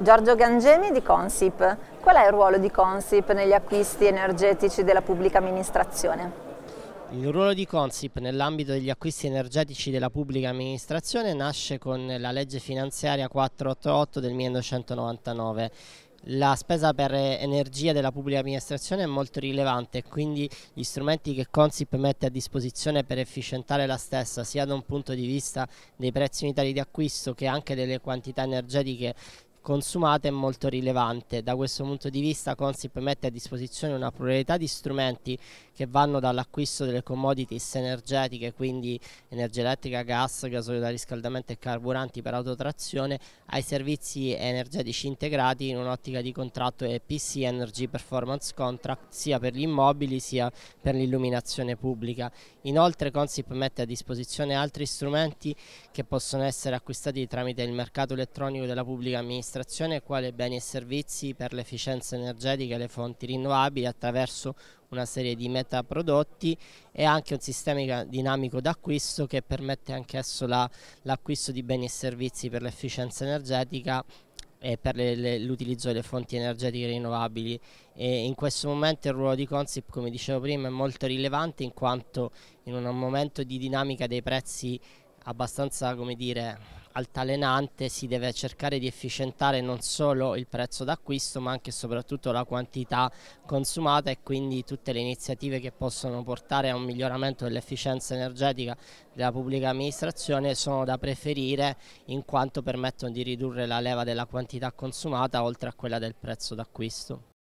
Giorgio Gangemi di Consip. Qual è il ruolo di Consip negli acquisti energetici della pubblica amministrazione? Il ruolo di Consip nell'ambito degli acquisti energetici della pubblica amministrazione nasce con la legge finanziaria 488 del 1999 la spesa per energia della pubblica amministrazione è molto rilevante e quindi gli strumenti che Consip mette a disposizione per efficientare la stessa sia da un punto di vista dei prezzi unitari di acquisto che anche delle quantità energetiche consumata è molto rilevante. Da questo punto di vista Consip mette a disposizione una pluralità di strumenti che vanno dall'acquisto delle commodities energetiche, quindi energia elettrica, gas, gasolio da riscaldamento e carburanti per autotrazione, ai servizi energetici integrati in un'ottica di contratto EPC Energy Performance Contract sia per gli immobili sia per l'illuminazione pubblica. Inoltre Consip mette a disposizione altri strumenti che possono essere acquistati tramite il mercato elettronico della pubblica amministrazione amministrazione quale beni e servizi per l'efficienza energetica e le fonti rinnovabili attraverso una serie di meta prodotti e anche un sistema dinamico d'acquisto che permette anch'esso l'acquisto la, di beni e servizi per l'efficienza energetica e per l'utilizzo delle fonti energetiche rinnovabili e in questo momento il ruolo di Consip come dicevo prima è molto rilevante in quanto in un momento di dinamica dei prezzi abbastanza come dire altalenante si deve cercare di efficientare non solo il prezzo d'acquisto ma anche e soprattutto la quantità consumata e quindi tutte le iniziative che possono portare a un miglioramento dell'efficienza energetica della pubblica amministrazione sono da preferire in quanto permettono di ridurre la leva della quantità consumata oltre a quella del prezzo d'acquisto.